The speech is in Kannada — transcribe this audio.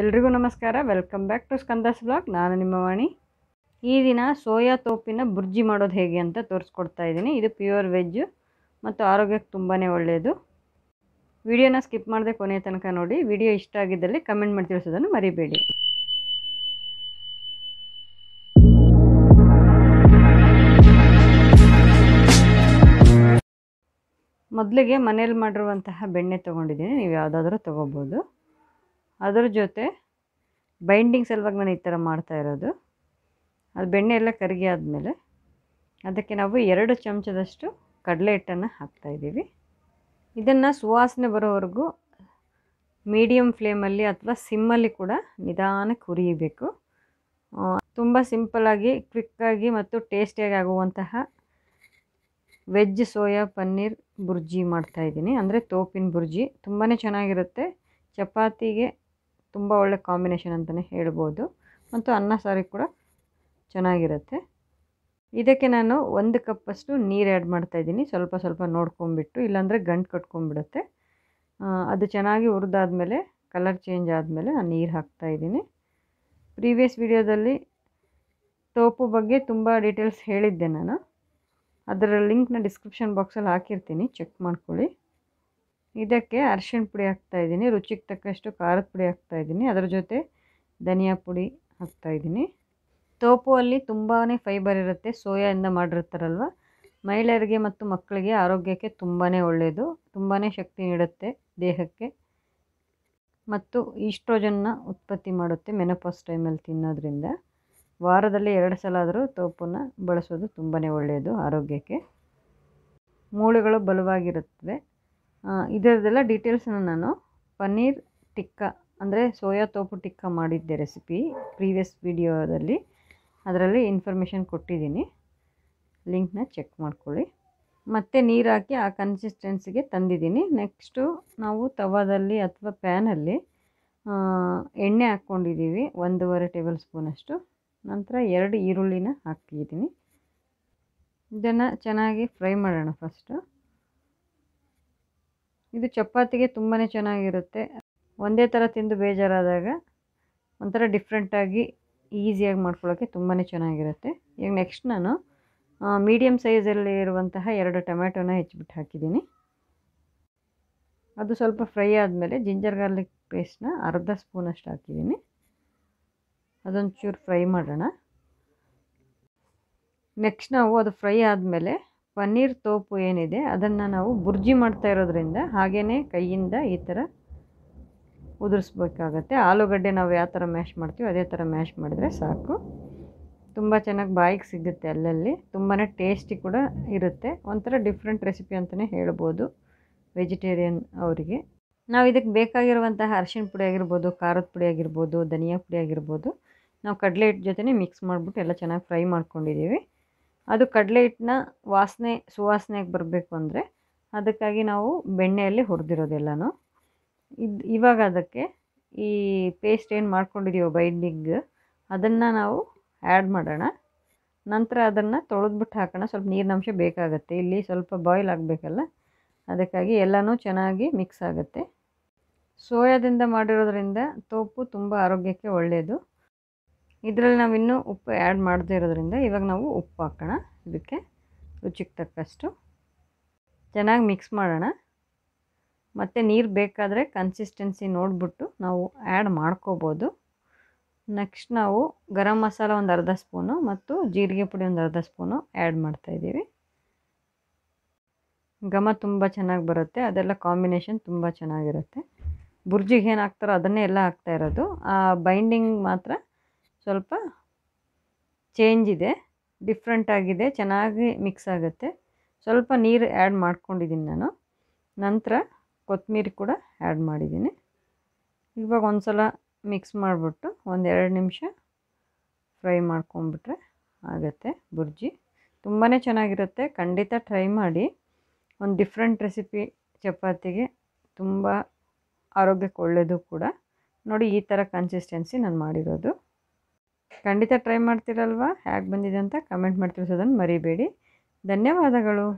ಎಲ್ರಿಗೂ ನಮಸ್ಕಾರ welcome back to Skanda's blog ನಾನು ನಿಮ್ಮ ವಾಣಿ ಈ ದಿನ ಸೋಯಾ ತೋಪಿನ ಬುರ್ಜಿ ಮಾಡೋದು ಹೇಗೆ ಅಂತ ತೋರಿಸ್ಕೊಡ್ತಾ ಇದ್ದೀನಿ ಇದು ಪ್ಯೂರ್ ವೆಜ್ಜು ಮತ್ತು ಆರೋಗ್ಯಕ್ಕೆ ತುಂಬಾ ಒಳ್ಳೆಯದು ವಿಡಿಯೋನ ಸ್ಕಿಪ್ ಮಾಡದೆ ಕೊನೆಯ ತನಕ ನೋಡಿ ವಿಡಿಯೋ ಇಷ್ಟ ಆಗಿದ್ದಲ್ಲಿ ಕಮೆಂಟ್ ಮಾಡಿ ತಿಳಿಸೋದನ್ನು ಮರಿಬೇಡಿ ಮೊದಲಿಗೆ ಮನೇಲಿ ಮಾಡಿರುವಂತಹ ಬೆಣ್ಣೆ ತೊಗೊಂಡಿದ್ದೀನಿ ನೀವು ಯಾವುದಾದ್ರೂ ತೊಗೋಬೋದು ಅದ್ರ ಜೊತೆ ಬೈಂಡಿಂಗ್ ಸಲುವಾಗಿ ನಾನು ಈ ಥರ ಮಾಡ್ತಾ ಇರೋದು ಅದು ಬೆಣ್ಣೆ ಎಲ್ಲ ಕರಗಿ ಆದಮೇಲೆ ಅದಕ್ಕೆ ನಾವು ಎರಡು ಚಮಚದಷ್ಟು ಕಡಲೆ ಹಿಟ್ಟನ್ನು ಹಾಕ್ತಾಯಿದ್ದೀವಿ ಇದನ್ನು ಸುವಾಸನೆ ಬರೋವರೆಗೂ ಮೀಡಿಯಮ್ ಫ್ಲೇಮಲ್ಲಿ ಅಥವಾ ಸಿಮ್ಮಲ್ಲಿ ಕೂಡ ನಿಧಾನಕ್ಕೆ ಹುರಿಯಬೇಕು ತುಂಬ ಸಿಂಪಲ್ಲಾಗಿ ಕ್ವಿಕ್ಕಾಗಿ ಮತ್ತು ಟೇಸ್ಟಿಯಾಗಿ ಆಗುವಂತಹ ವೆಜ್ ಸೋಯಾ ಪನ್ನೀರ್ ಬುರ್ಜಿ ಮಾಡ್ತಾಯಿದ್ದೀನಿ ಅಂದರೆ ತೋಪಿನ ಬುರ್ಜಿ ತುಂಬಾ ಚೆನ್ನಾಗಿರುತ್ತೆ ಚಪಾತಿಗೆ ತುಂಬ ಒಳ್ಳೆ ಕಾಂಬಿನೇಷನ್ ಅಂತಲೇ ಹೇಳ್ಬೋದು ಮತ್ತು ಅನ್ನ ಸಾರಿ ಕೂಡ ಚೆನ್ನಾಗಿರುತ್ತೆ ಇದಕ್ಕೆ ನಾನು ಒಂದು ಕಪ್ಪಷ್ಟು ನೀರು ಆ್ಯಡ್ ಮಾಡ್ತಾಯಿದ್ದೀನಿ ಸ್ವಲ್ಪ ಸ್ವಲ್ಪ ನೋಡ್ಕೊಂಬಿಟ್ಟು ಇಲ್ಲಾಂದರೆ ಗಂಟು ಕಟ್ಕೊಂಡ್ಬಿಡುತ್ತೆ ಅದು ಚೆನ್ನಾಗಿ ಹುರಿದಾದ್ಮೇಲೆ ಕಲರ್ ಚೇಂಜ್ ಆದಮೇಲೆ ನಾನು ನೀರು ಹಾಕ್ತಾಯಿದ್ದೀನಿ ಪ್ರೀವಿಯಸ್ ವಿಡಿಯೋದಲ್ಲಿ ಟೋಪು ಬಗ್ಗೆ ತುಂಬ ಡೀಟೇಲ್ಸ್ ಹೇಳಿದ್ದೆ ನಾನು ಅದರ ಲಿಂಕ್ನ ಡಿಸ್ಕ್ರಿಪ್ಷನ್ ಬಾಕ್ಸಲ್ಲಿ ಹಾಕಿರ್ತೀನಿ ಚೆಕ್ ಮಾಡ್ಕೊಳ್ಳಿ ಇದಕ್ಕೆ ಅರಿಶಿಣ ಪುಡಿ ಇದ್ದೀನಿ ರುಚಿಗೆ ತಕ್ಕಷ್ಟು ಖಾರದ ಪುಡಿ ಇದ್ದೀನಿ ಅದರ ಜೊತೆ ಧನಿಯಾ ಪುಡಿ ಇದ್ದೀನಿ ತೋಪು ಅಲ್ಲಿ ತುಂಬಾ ಫೈಬರ್ ಇರುತ್ತೆ ಸೋಯಾಯಿಂದ ಮಾಡಿರ್ತಾರಲ್ವ ಮಹಿಳೆಯರಿಗೆ ಮತ್ತು ಮಕ್ಕಳಿಗೆ ಆರೋಗ್ಯಕ್ಕೆ ತುಂಬಾ ಒಳ್ಳೆಯದು ತುಂಬಾ ಶಕ್ತಿ ನೀಡುತ್ತೆ ದೇಹಕ್ಕೆ ಮತ್ತು ಈಸ್ಟ್ರೋಜನ್ನ ಉತ್ಪತ್ತಿ ಮಾಡುತ್ತೆ ಮೆನಪಾಸ್ ಟೈಮಲ್ಲಿ ತಿನ್ನೋದ್ರಿಂದ ವಾರದಲ್ಲಿ ಎರಡು ಸಲ ಆದರೂ ತೋಪನ್ನ ಬಳಸೋದು ತುಂಬಾ ಒಳ್ಳೆಯದು ಆರೋಗ್ಯಕ್ಕೆ ಮೂಳೆಗಳು ಬಲವಾಗಿರುತ್ತವೆ ಇದರದ್ದೆಲ್ಲ ಡೀಟೇಲ್ಸನ್ನು ನಾನು ಪನ್ನೀರ್ ಟಿಕ್ಕ ಅಂದರೆ ಸೋಯಾ ತೋಪು ಟಿಕ್ಕ ಮಾಡಿದ್ದೆ ರೆಸಿಪಿ ಪ್ರೀವಿಯಸ್ ವಿಡಿಯೋದಲ್ಲಿ ಅದರಲ್ಲಿ ಇನ್ಫಾರ್ಮೇಷನ್ ಕೊಟ್ಟಿದ್ದೀನಿ ಲಿಂಕ್ನ ಚೆಕ್ ಮಾಡ್ಕೊಳ್ಳಿ ಮತ್ತು ನೀರು ಹಾಕಿ ಆ ಕನ್ಸಿಸ್ಟೆನ್ಸಿಗೆ ತಂದಿದ್ದೀನಿ ನೆಕ್ಸ್ಟು ನಾವು ತವಾದಲ್ಲಿ ಅಥವಾ ಪ್ಯಾನಲ್ಲಿ ಎಣ್ಣೆ ಹಾಕ್ಕೊಂಡಿದ್ದೀವಿ ಒಂದೂವರೆ ಟೇಬಲ್ ಸ್ಪೂನಷ್ಟು ನಂತರ ಎರಡು ಈರುಳ್ಳಿನ ಹಾಕಿದ್ದೀನಿ ಇದನ್ನು ಚೆನ್ನಾಗಿ ಫ್ರೈ ಮಾಡೋಣ ಫಸ್ಟು ಇದು ಚಪಾತಿಗೆ ತುಂಬಾ ಚೆನ್ನಾಗಿರುತ್ತೆ ಒಂದೇ ಥರ ತಿಂದು ಬೇಜಾರಾದಾಗ ಒಂಥರ ಡಿಫ್ರೆಂಟಾಗಿ ಈಸಿಯಾಗಿ ಮಾಡ್ಕೊಳ್ಳೋಕ್ಕೆ ತುಂಬಾ ಚೆನ್ನಾಗಿರುತ್ತೆ ಈಗ ನೆಕ್ಸ್ಟ್ ನಾನು ಮೀಡಿಯಮ್ ಸೈಜಲ್ಲಿ ಇರುವಂತಹ ಎರಡು ಟೊಮ್ಯಾಟೊನ ಹೆಚ್ಚಿಬಿಟ್ಟು ಹಾಕಿದ್ದೀನಿ ಅದು ಸ್ವಲ್ಪ ಫ್ರೈ ಆದಮೇಲೆ ಜಿಂಜರ್ ಗಾರ್ಲಿಕ್ ಪೇಸ್ಟ್ನ ಅರ್ಧ ಸ್ಪೂನಷ್ಟು ಹಾಕಿದ್ದೀನಿ ಅದೊಂಚೂರು ಫ್ರೈ ಮಾಡೋಣ ನೆಕ್ಸ್ಟ್ ನಾವು ಅದು ಫ್ರೈ ಆದಮೇಲೆ ಪನ್ನೀರ್ ತೋಪು ಏನಿದೆ ಅದನ್ನು ನಾವು ಬುರ್ಜಿ ಮಾಡ್ತಾ ಇರೋದ್ರಿಂದ ಹಾಗೆಯೇ ಕೈಯಿಂದ ಈ ಥರ ಉದುರಿಸ್ಬೇಕಾಗತ್ತೆ ಆಲೂಗಡ್ಡೆ ನಾವು ಯಾವ ಥರ ಮ್ಯಾಶ್ ಮಾಡ್ತೀವಿ ಅದೇ ಥರ ಮ್ಯಾಶ್ ಮಾಡಿದ್ರೆ ಸಾಕು ತುಂಬ ಚೆನ್ನಾಗಿ ಬಾಯಿಗೆ ಸಿಗುತ್ತೆ ಅಲ್ಲಲ್ಲಿ ತುಂಬಾ ಟೇಸ್ಟಿ ಕೂಡ ಇರುತ್ತೆ ಒಂಥರ ಡಿಫ್ರೆಂಟ್ ರೆಸಿಪಿ ಅಂತಲೇ ಹೇಳ್ಬೋದು ವೆಜಿಟೇರಿಯನ್ ಅವರಿಗೆ ನಾವು ಇದಕ್ಕೆ ಬೇಕಾಗಿರುವಂತಹ ಅರಶಿನ ಪುಡಿ ಆಗಿರ್ಬೋದು ಖಾರದ ಪುಡಿ ಆಗಿರ್ಬೋದು ಧನಿಯಾ ಪುಡಿ ಆಗಿರ್ಬೋದು ನಾವು ಕಡಲೆ ಹಿಟ್ಟು ಜೊತೆ ಮಿಕ್ಸ್ ಮಾಡಿಬಿಟ್ಟು ಎಲ್ಲ ಚೆನ್ನಾಗಿ ಫ್ರೈ ಮಾಡ್ಕೊಂಡಿದ್ದೀವಿ ಅದು ಕಡಲೆ ಹಿಟ್ಟನ್ನ ವಾಸನೆ ಸುವಾಸನೆಗೆ ಬರಬೇಕು ಅಂದರೆ ಅದಕ್ಕಾಗಿ ನಾವು ಬೆಣ್ಣೆಯಲ್ಲಿ ಹುರಿದಿರೋದೆಲ್ಲನೂ ಇದು ಇವಾಗ ಅದಕ್ಕೆ ಈ ಪೇಸ್ಟ್ ಏನು ಮಾಡ್ಕೊಂಡಿದ್ದೀವೋ ಬೈಂಡಿಂಗ್ ಅದನ್ನು ನಾವು ಆ್ಯಡ್ ಮಾಡೋಣ ನಂತರ ಅದನ್ನು ತೊಳೆದ್ಬಿಟ್ಟು ಹಾಕೋಣ ಸ್ವಲ್ಪ ನೀರಿನಂಶ ಬೇಕಾಗುತ್ತೆ ಇಲ್ಲಿ ಸ್ವಲ್ಪ ಬಾಯ್ಲ್ ಆಗಬೇಕಲ್ಲ ಅದಕ್ಕಾಗಿ ಎಲ್ಲನೂ ಚೆನ್ನಾಗಿ ಮಿಕ್ಸ್ ಆಗುತ್ತೆ ಸೋಯಾದಿಂದ ಮಾಡಿರೋದ್ರಿಂದ ತೋಪು ತುಂಬ ಆರೋಗ್ಯಕ್ಕೆ ಒಳ್ಳೆಯದು ಇದರಲ್ಲಿ ನಾವು ಇನ್ನೂ ಉಪ್ಪು ಆ್ಯಡ್ ಮಾಡದೇ ಇರೋದ್ರಿಂದ ಇವಾಗ ನಾವು ಉಪ್ಪು ಹಾಕೋಣ ಇದಕ್ಕೆ ರುಚಿಗೆ ತಕ್ಕಷ್ಟು ಚೆನ್ನಾಗಿ ಮಿಕ್ಸ್ ಮಾಡೋಣ ಮತ್ತು ನೀರು ಬೇಕಾದರೆ ಕನ್ಸಿಸ್ಟೆನ್ಸಿ ನೋಡಿಬಿಟ್ಟು ನಾವು ಆ್ಯಡ್ ಮಾಡ್ಕೋಬೋದು ನೆಕ್ಸ್ಟ್ ನಾವು ಗರಂ ಮಸಾಲ ಒಂದು ಅರ್ಧ ಸ್ಪೂನು ಮತ್ತು ಜೀರಿಗೆ ಪುಡಿ ಒಂದು ಅರ್ಧ ಸ್ಪೂನು ಆ್ಯಡ್ ಮಾಡ್ತಾಯಿದ್ದೀವಿ ಘಮ ತುಂಬ ಚೆನ್ನಾಗಿ ಬರುತ್ತೆ ಅದೆಲ್ಲ ಕಾಂಬಿನೇಷನ್ ತುಂಬ ಚೆನ್ನಾಗಿರುತ್ತೆ ಬುರ್ಜಿಗೆ ಏನು ಹಾಕ್ತಾರೋ ಅದನ್ನೇ ಎಲ್ಲ ಹಾಕ್ತಾ ಇರೋದು ಆ ಬೈಂಡಿಂಗ್ ಮಾತ್ರ ಸ್ವಲ್ಪ ಚೇಂಜ್ ಇದೆ ಡಿಫ್ರೆಂಟ್ ಆಗಿದೆ ಚೆನ್ನಾಗಿ ಮಿಕ್ಸ್ ಆಗುತ್ತೆ ಸ್ವಲ್ಪ ನೀರು ಆ್ಯಡ್ ಮಾಡ್ಕೊಂಡಿದ್ದೀನಿ ನಾನು ನಂತರ ಕೊತ್ತಂಬರಿ ಕೂಡ ಆ್ಯಡ್ ಮಾಡಿದ್ದೀನಿ ಇವಾಗ ಒಂದು ಸಲ ಮಿಕ್ಸ್ ಮಾಡಿಬಿಟ್ಟು ಒಂದೆರಡು ನಿಮಿಷ ಫ್ರೈ ಮಾಡ್ಕೊಂಬಿಟ್ರೆ ಆಗುತ್ತೆ ಬುರ್ಜಿ ತುಂಬಾ ಚೆನ್ನಾಗಿರುತ್ತೆ ಖಂಡಿತ ಟ್ರೈ ಮಾಡಿ ಒಂದು ಡಿಫ್ರೆಂಟ್ ರೆಸಿಪಿ ಚಪಾತಿಗೆ ತುಂಬ ಆರೋಗ್ಯಕ್ಕೆ ಒಳ್ಳೆಯದು ಕೂಡ ನೋಡಿ ಈ ಥರ ಕನ್ಸಿಸ್ಟೆನ್ಸಿ ನಾನು ಮಾಡಿರೋದು ಖಂಡಿತ ಟ್ರೈ ಮಾಡ್ತೀರಲ್ವಾ ಹೇಗೆ ಬಂದಿದೆ ಅಂತ ಕಮೆಂಟ್ ಮಾಡಿ ತಿಳಿಸೋದನ್ನು ಮರಿಬೇಡಿ ಧನ್ಯವಾದಗಳು